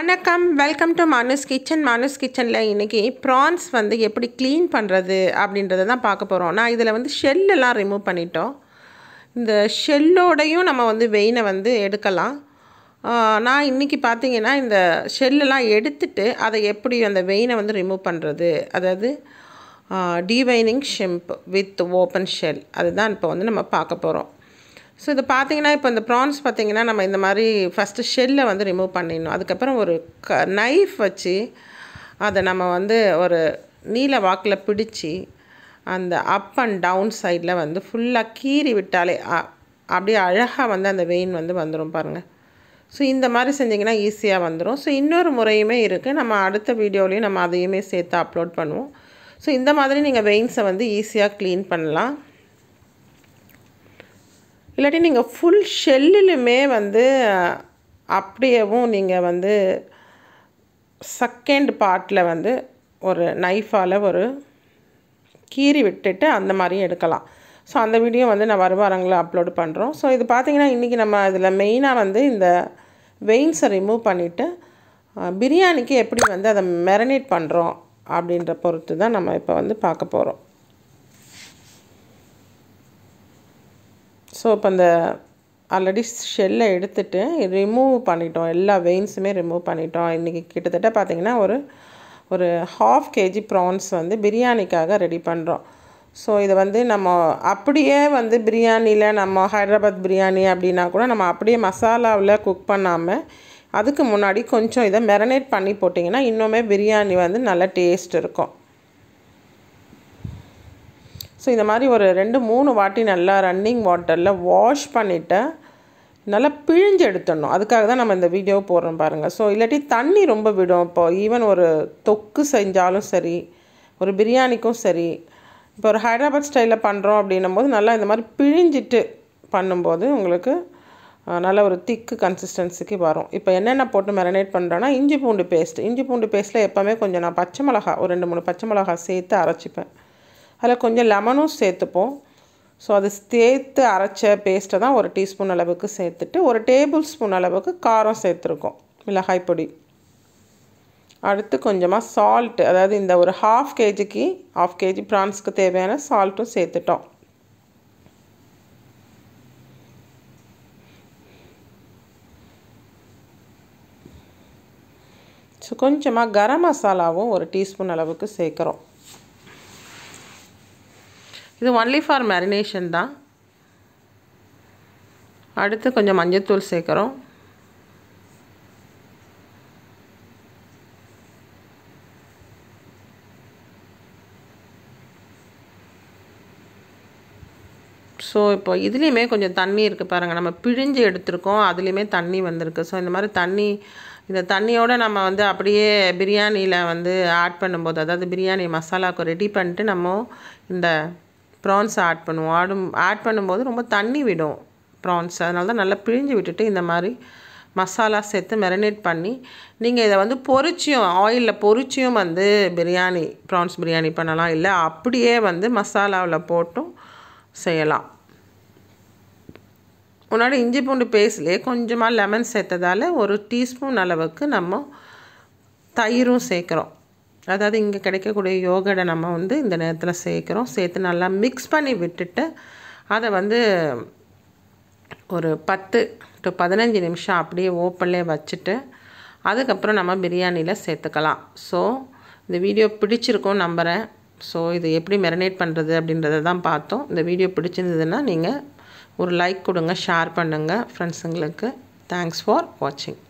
வணக்கம் welcome to Manu's kitchen Manu's கிச்சனில் இன்றைக்கி ப்ரான்ஸ் வந்து எப்படி க்ளீன் பண்ணுறது அப்படின்றத தான் பார்க்க போகிறோம் நான் இதில் வந்து ஷெல்லெல்லாம் ரிமூவ் பண்ணிட்டோம் இந்த ஷெல்லோடையும் நம்ம வந்து வெயினை வந்து எடுக்கலாம் நான் இன்றைக்கி பார்த்தீங்கன்னா இந்த ஷெல்லெல்லாம் எடுத்துட்டு அதை எப்படி அந்த வெயினை வந்து ரிமூவ் பண்ணுறது அதாவது deveining shrimp with open shell அதுதான் இப்போ வந்து நம்ம பார்க்க போகிறோம் ஸோ இதை பார்த்தீங்கன்னா இப்போ இந்த ப்ரான்ஸ் பார்த்திங்கன்னா நம்ம இந்த மாதிரி ஃபஸ்ட்டு ஷெல்லை வந்து ரிமூவ் பண்ணிடணும் அதுக்கப்புறம் ஒரு க நைஃப் வச்சு அதை நம்ம வந்து ஒரு நீல வாக்கில் பிடிச்சி அந்த அப் அண்ட் டவுன் சைடில் வந்து ஃபுல்லாக கீறி விட்டாலே அப்படியே அழகாக வந்து அந்த வெயின் வந்து வந்துடும் பாருங்கள் ஸோ இந்த மாதிரி செஞ்சிங்கன்னா ஈஸியாக வந்துடும் ஸோ இன்னொரு முறையுமே இருக்குது நம்ம அடுத்த வீடியோலையும் நம்ம அதையுமே சேர்த்து அப்லோட் பண்ணுவோம் ஸோ இந்த மாதிரி நீங்கள் வெயின்ஸை வந்து ஈஸியாக க்ளீன் பண்ணலாம் இல்லாட்டி நீங்கள் ஃபுல் ஷெல்லிலுமே வந்து அப்படியேவும் நீங்கள் வந்து செகண்ட் பார்ட்டில் வந்து ஒரு நைஃபால் ஒரு கீறி விட்டுட்டு அந்த மாதிரியும் எடுக்கலாம் ஸோ அந்த வீடியோ வந்து நான் வருவாரங்களை அப்லோடு பண்ணுறோம் ஸோ இது பார்த்திங்கன்னா இன்றைக்கி நம்ம இதில் மெயினாக வந்து இந்த வெயின்ஸை ரிமூவ் பண்ணிவிட்டு பிரியாணிக்கு எப்படி வந்து அதை மெரினேட் பண்ணுறோம் அப்படின்ற பொறுத்து தான் நம்ம இப்போ வந்து பார்க்க போகிறோம் ஸோ இப்போ அந்த ஆல்ரெடி ஷெல்லை எடுத்துட்டு ரிமூவ் பண்ணிட்டோம் எல்லா வெயின்ஸுமே ரிமூவ் பண்ணிட்டோம் இன்றைக்கி கிட்டத்தட்ட பார்த்திங்கன்னா ஒரு ஒரு ஹாஃப் கேஜி ப்ரான்ஸ் வந்து பிரியாணிக்காக ரெடி பண்ணுறோம் ஸோ இதை வந்து நம்ம அப்படியே வந்து பிரியாணியில் நம்ம ஹைதராபாத் பிரியாணி அப்படின்னா கூட நம்ம அப்படியே மசாலாவில் குக் பண்ணாமல் அதுக்கு முன்னாடி கொஞ்சம் இதை மெரினேட் பண்ணி போட்டிங்கன்னா இன்னுமே பிரியாணி வந்து நல்லா டேஸ்ட் இருக்கும் ஸோ இந்த மாதிரி ஒரு ரெண்டு மூணு வாட்டி நல்லா ரன்னிங் வாட்டரில் வாஷ் பண்ணிவிட்டு நல்லா பிழிஞ்சு எடுத்துடணும் அதுக்காக தான் நம்ம இந்த வீடியோ போடுறோம் பாருங்கள் ஸோ இல்லாட்டி தண்ணி ரொம்ப விடும் இப்போ ஈவன் ஒரு தொக்கு செஞ்சாலும் சரி ஒரு பிரியாணிக்கும் சரி இப்போ ஒரு ஹைதராபாத் ஸ்டைலில் பண்ணுறோம் அப்படின்னும் போது நல்லா இந்த மாதிரி பிழிஞ்சிட்டு பண்ணும்போது உங்களுக்கு நல்ல ஒரு திக்கு கன்சிஸ்டன்சிக்கு வரும் இப்போ என்னென்ன போட்டு மெரினேட் பண்ணுறோன்னா இஞ்சி பூண்டு பேஸ்ட் இஞ்சி பூண்டு பேஸ்ட்டில் எப்போவுமே கொஞ்சம் நான் பச்சை மிளகா ஒரு ரெண்டு மூணு பச்சை மிளகா சேர்த்து அரைச்சிப்பேன் அதில் கொஞ்சம் லெமனும் சேர்த்துப்போம் ஸோ அது சேர்த்து அரைச்ச பேஸ்ட்டை தான் ஒரு டீஸ்பூன் அளவுக்கு சேர்த்துட்டு ஒரு டேபிள் ஸ்பூன் அளவுக்கு காரம் சேர்த்துருக்கோம் மிளகாய் பொடி அடுத்து கொஞ்சமாக சால்ட்டு அதாவது இந்த ஒரு ஹாஃப் கேஜிக்கு ஹாஃப் கேஜி ப்ரான்ஸ்க்கு தேவையான சால்ட்டும் சேர்த்துட்டோம் ஸோ கொஞ்சமாக கரம் மசாலாவும் ஒரு டீஸ்பூன் அளவுக்கு சேர்க்குறோம் இது ஒன்லி ஃபார் மேரினேஷன் தான் அடுத்து கொஞ்சம் மஞ்சத்தூள் சேர்க்குறோம் ஸோ இப்போ இதுலேயுமே கொஞ்சம் தண்ணி இருக்குது பாருங்கள் நம்ம பிழிஞ்சு எடுத்திருக்கோம் அதுலேயுமே தண்ணி வந்திருக்கு ஸோ இந்த மாதிரி தண்ணி இந்த தண்ணியோடு நம்ம வந்து அப்படியே பிரியாணியில் வந்து ஆட் பண்ணும்போது அதாவது பிரியாணி மசாலாவுக்கு ரெடி பண்ணிட்டு நம்ம இந்த ப்ரான்ஸ் ஆட் பண்ணுவோம் ஆடும் ஆட் பண்ணும்போது ரொம்ப தண்ணி விடும் ப்ரான்ஸ் அதனால தான் நல்லா பிழிஞ்சு விட்டுட்டு இந்த மாதிரி மசாலா சேர்த்து மெரினேட் பண்ணி நீங்கள் இதை வந்து பொரிச்சியும் ஆயிலில் பொறிச்சியும் வந்து பிரியாணி ப்ரான்ஸ் பிரியாணி பண்ணலாம் இல்லை அப்படியே வந்து மசாலாவில் போட்டும் செய்யலாம் முன்னாடி இஞ்சி பூண்டு பேஸ்ட்லேயே கொஞ்சமாக லெமன் சேர்த்ததால் ஒரு டீஸ்பூன் அளவுக்கு நம்ம தயிரும் சேர்க்குறோம் அதாவது இங்கே கிடைக்கக்கூடிய யோகடை நம்ம வந்து இந்த நேரத்தில் சேர்க்குறோம் சேர்த்து நல்லா மிக்ஸ் பண்ணி விட்டுட்டு அதை வந்து ஒரு பத்து டு பதினஞ்சு நிமிஷம் அப்படியே ஓப்பன்லேயே வச்சுட்டு அதுக்கப்புறம் நம்ம பிரியாணியில் சேர்த்துக்கலாம் ஸோ இந்த வீடியோ பிடிச்சிருக்கோம் நம்புகிறேன் ஸோ இது எப்படி மெரினேட் பண்ணுறது அப்படின்றத தான் பார்த்தோம் இந்த வீடியோ பிடிச்சிருந்ததுன்னா நீங்கள் ஒரு லைக் கொடுங்க ஷேர் பண்ணுங்கள் ஃப்ரெண்ட்ஸுங்களுக்கு தேங்க்ஸ் ஃபார் வாட்சிங்